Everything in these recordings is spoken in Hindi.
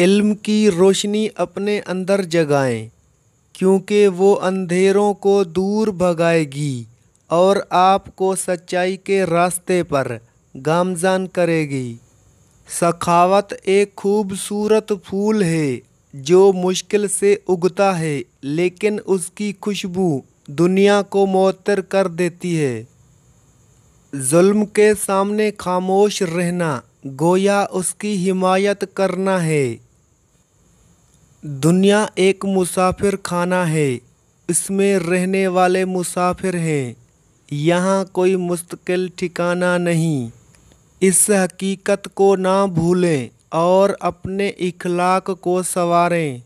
इल्म की रोशनी अपने अंदर जगाएं क्योंकि वो अंधेरों को दूर भगाएगी और आपको सच्चाई के रास्ते पर गामजान करेगी सखावत एक खूबसूरत फूल है जो मुश्किल से उगता है लेकिन उसकी खुशबू दुनिया को मअतर कर देती है जुल्म के सामने खामोश रहना गोया उसकी हिमायत करना है दुनिया एक मुसाफिर खाना है इसमें रहने वाले मुसाफिर हैं यहाँ कोई मुस्तकिल ठिकाना नहीं इस हकीकत को ना भूलें और अपने इखलाक को संवारें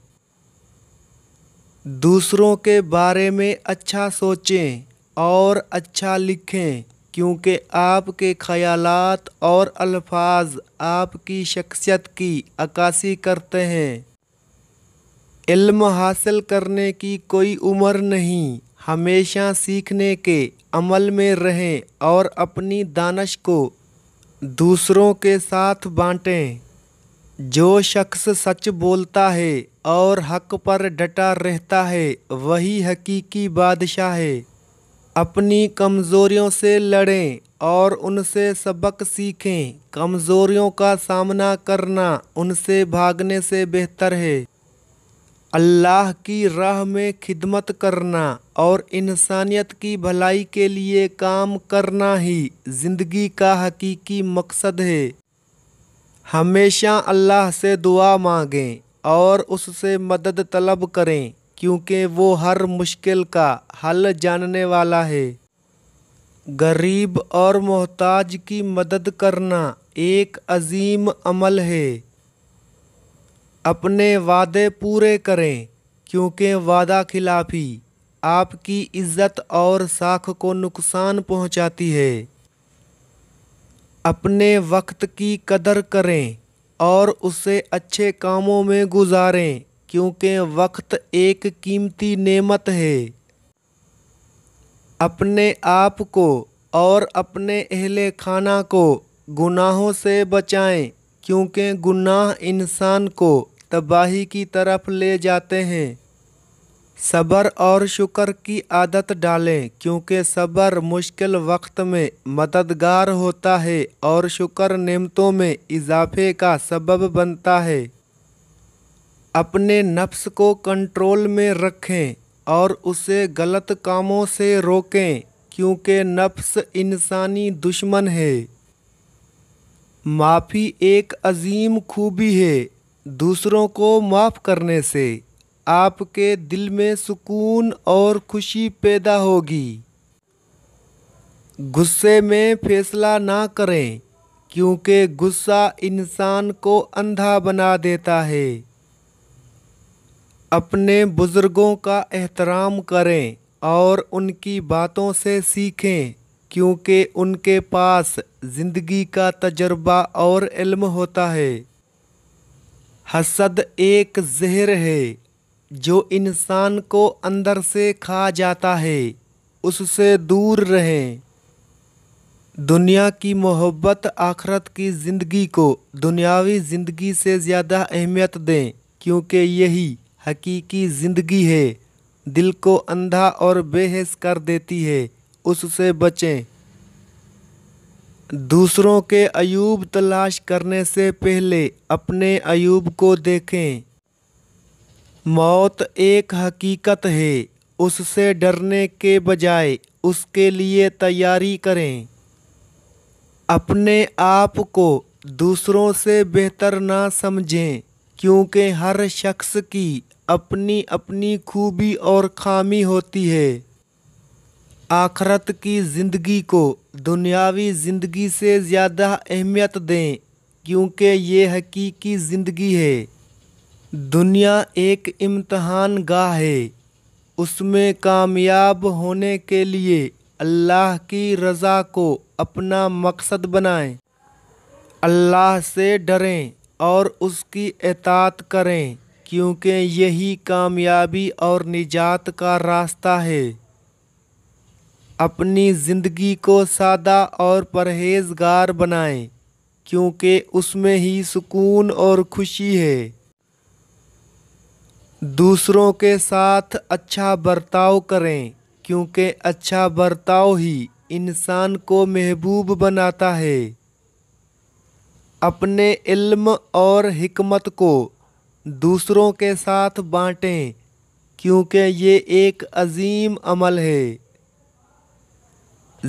दूसरों के बारे में अच्छा सोचें और अच्छा लिखें क्योंकि आपके ख्यालात और अल्फाज आपकी शख्सियत की अक्सी करते हैं इल्म हासिल करने की कोई उम्र नहीं हमेशा सीखने के अमल में रहें और अपनी दानश को दूसरों के साथ बांटें जो शख्स सच बोलता है और हक पर डटा रहता है वही हकीकी बादशाह है अपनी कमज़ोरियों से लड़ें और उनसे सबक सीखें कमज़ोरियों का सामना करना उनसे भागने से बेहतर है अल्लाह की राह में खिदमत करना और इंसानियत की भलाई के लिए काम करना ही ज़िंदगी का हकीकी मकसद है हमेशा अल्लाह से दुआ मांगें और उससे मदद तलब करें क्योंकि वो हर मुश्किल का हल जानने वाला है गरीब और मोहताज की मदद करना एक अजीम अमल है अपने वादे पूरे करें क्योंकि वादा खिलाफी आपकी इज्जत और साख को नुकसान पहुंचाती है अपने वक्त की कदर करें और उसे अच्छे कामों में गुजारें क्योंकि वक्त एक कीमती नेमत है अपने आप को और अपने अहले खाना को गुनाहों से बचाएं क्योंकि गुनाह इंसान को तबाही की तरफ ले जाते हैं सब्र और शुक्र की आदत डालें क्योंकि सब्र मुश्किल वक्त में मददगार होता है और शुक्र नेमतों में इजाफे का सबब बनता है अपने नफ्स को कंट्रोल में रखें और उसे गलत कामों से रोकें क्योंकि नफ्स इंसानी दुश्मन है माफ़ी एक अजीम खूबी है दूसरों को माफ़ करने से आपके दिल में सुकून और खुशी पैदा होगी गुस्से में फैसला ना करें क्योंकि गुस्सा इंसान को अंधा बना देता है अपने बुज़ुर्गों का एहतराम करें और उनकी बातों से सीखें क्योंकि उनके पास ज़िंदगी का तजर्बा और इल्म होता है हसद एक जहर है जो इंसान को अंदर से खा जाता है उससे दूर रहें दुनिया की मोहब्बत आखरत की ज़िंदगी को दुनियावी ज़िंदगी से ज़्यादा अहमियत दें क्योंकि यही हकीकी ज़िंदगी है दिल को अंधा और बेहस कर देती है उससे बचें दूसरों के अयूब तलाश करने से पहले अपने अयूब को देखें मौत एक हकीकत है उससे डरने के बजाय उसके लिए तैयारी करें अपने आप को दूसरों से बेहतर ना समझें क्योंकि हर शख्स की अपनी अपनी खूबी और खामी होती है आखरत की ज़िंदगी को दुनियावी ज़िंदगी से ज़्यादा अहमियत दें क्योंकि ये हकीकी ज़िंदगी है दुनिया एक इम्तहान गाह है उसमें कामयाब होने के लिए अल्लाह की रज़ा को अपना मकसद बनाएं अल्लाह से डरें और उसकी एतात करें क्योंकि यही कामयाबी और निजात का रास्ता है अपनी ज़िंदगी को सादा और परहेजगार बनाएं क्योंकि उसमें ही सुकून और खुशी है दूसरों के साथ अच्छा बर्ताव करें क्योंकि अच्छा बर्ताव ही इंसान को महबूब बनाता है अपने इल्म और हिकमत को दूसरों के साथ बांटें क्योंकि ये एक अजीम अमल है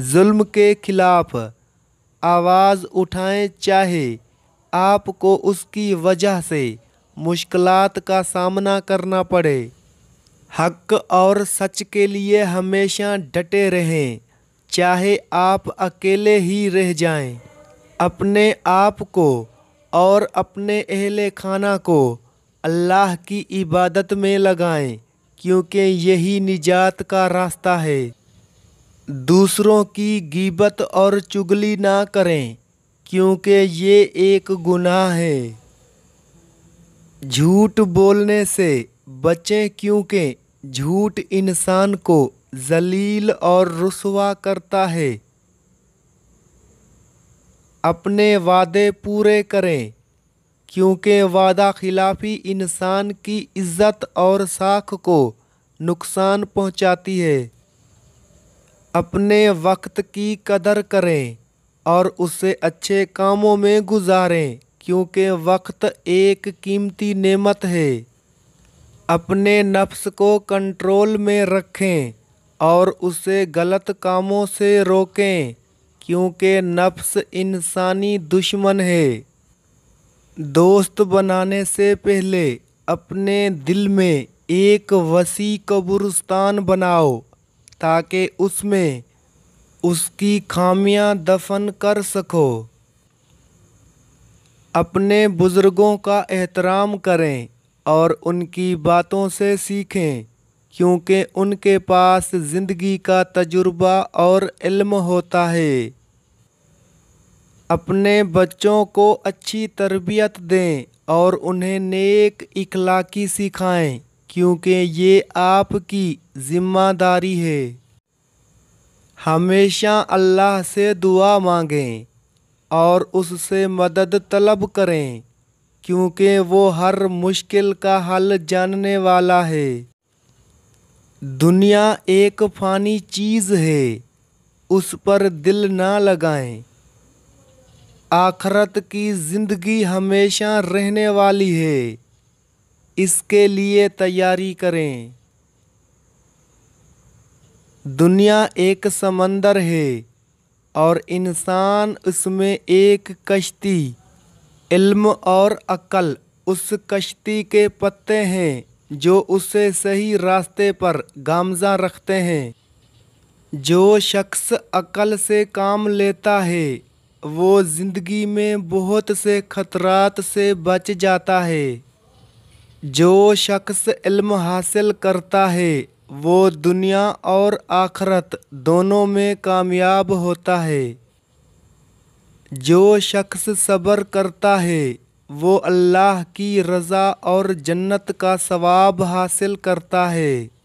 जुल्म के खिलाफ आवाज़ उठाएं चाहे आपको उसकी वजह से मुश्किलात का सामना करना पड़े हक और सच के लिए हमेशा डटे रहें चाहे आप अकेले ही रह जाएं। अपने आप को और अपने अहले खाना को अल्लाह की इबादत में लगाएं क्योंकि यही निजात का रास्ता है दूसरों की गीबत और चुगली ना करें क्योंकि ये एक गुनाह है झूठ बोलने से बचें क्योंकि झूठ इंसान को जलील और रसवा करता है अपने वादे पूरे करें क्योंकि वादा खिलाफ़ी इंसान की इज़्ज़त और साख को नुकसान पहुंचाती है अपने वक्त की कदर करें और उसे अच्छे कामों में गुजारें क्योंकि वक्त एक कीमती नेमत है अपने नफ्स को कंट्रोल में रखें और उसे गलत कामों से रोकें क्योंकि नफ्स इंसानी दुश्मन है दोस्त बनाने से पहले अपने दिल में एक वसी कब्रस्तान बनाओ ताकि उसमें उसकी खामियां दफन कर सको अपने बुज़ुर्गों का एहतराम करें और उनकी बातों से सीखें क्योंकि उनके पास ज़िंदगी का तजुर्बा और इल्म होता है अपने बच्चों को अच्छी तरबियत दें और उन्हें नेक इखलाकी सिखाएं क्योंकि ये आपकी ज़िम्मेदारी है हमेशा अल्लाह से दुआ मांगें और उससे मदद तलब करें क्योंकि वो हर मुश्किल का हल जानने वाला है दुनिया एक फ़ानी चीज़ है उस पर दिल ना लगाएं आखरत की ज़िंदगी हमेशा रहने वाली है इसके लिए तैयारी करें दुनिया एक समंदर है और इंसान उसमें एक कश्ती इल्म और अकल उस कश्ती के पत्ते हैं जो उसे सही रास्ते पर गामजा रखते हैं जो शख्स अकल से काम लेता है वो ज़िंदगी में बहुत से खतरात से बच जाता है जो शख्स इल्म हासिल करता है वो दुनिया और आखरत दोनों में कामयाब होता है जो शख्स सब्र करता है वो अल्लाह की रज़ा और जन्नत का सवाब हासिल करता है